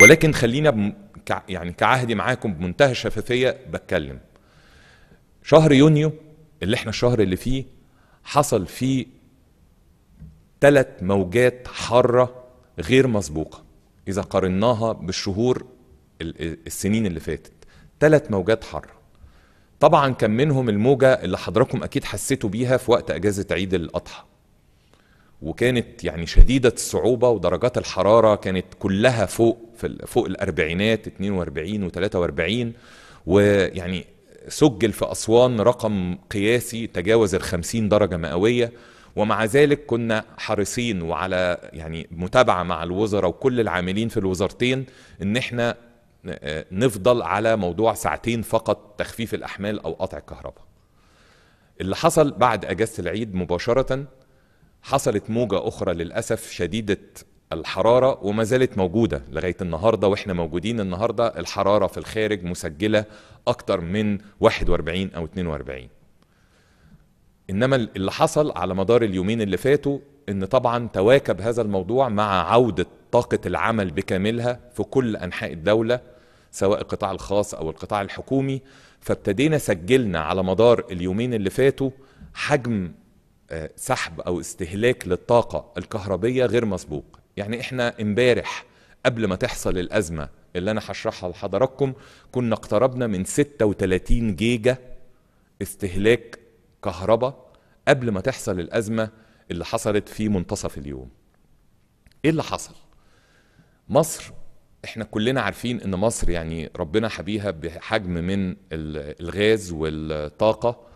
ولكن خلينا بم... يعني كعهدي معاكم بمنتهى الشفافيه بتكلم شهر يونيو اللي احنا الشهر اللي فيه حصل فيه ثلاث موجات حاره غير مسبوقه اذا قارناها بالشهور السنين اللي فاتت ثلاث موجات حاره طبعا كان منهم الموجه اللي حضراتكم اكيد حسيتوا بيها في وقت اجازه عيد الاضحى وكانت يعني شديدة الصعوبة ودرجات الحرارة كانت كلها فوق في فوق الأربعينات 42 و43 ويعني سجل في أسوان رقم قياسي تجاوز ال 50 درجة مئوية ومع ذلك كنا حريصين وعلى يعني متابعة مع الوزراء وكل العاملين في الوزارتين ان احنا آه، نفضل على موضوع ساعتين فقط تخفيف الأحمال أو قطع الكهرباء اللي حصل بعد أجازة العيد مباشرة حصلت موجة أخرى للأسف شديدة الحرارة وما زالت موجودة لغاية النهاردة وإحنا موجودين النهاردة الحرارة في الخارج مسجلة أكتر من 41 أو 42 إنما اللي حصل على مدار اليومين اللي فاتوا إن طبعا تواكب هذا الموضوع مع عودة طاقة العمل بكاملها في كل أنحاء الدولة سواء القطاع الخاص أو القطاع الحكومي فابتدينا سجلنا على مدار اليومين اللي فاتوا حجم آه، سحب او استهلاك للطاقه الكهربيه غير مسبوق يعني احنا امبارح قبل ما تحصل الازمه اللي انا هشرحها لحضراتكم كنا اقتربنا من 36 جيجا استهلاك كهرباء قبل ما تحصل الازمه اللي حصلت في منتصف اليوم ايه اللي حصل مصر احنا كلنا عارفين ان مصر يعني ربنا حبيها بحجم من الغاز والطاقه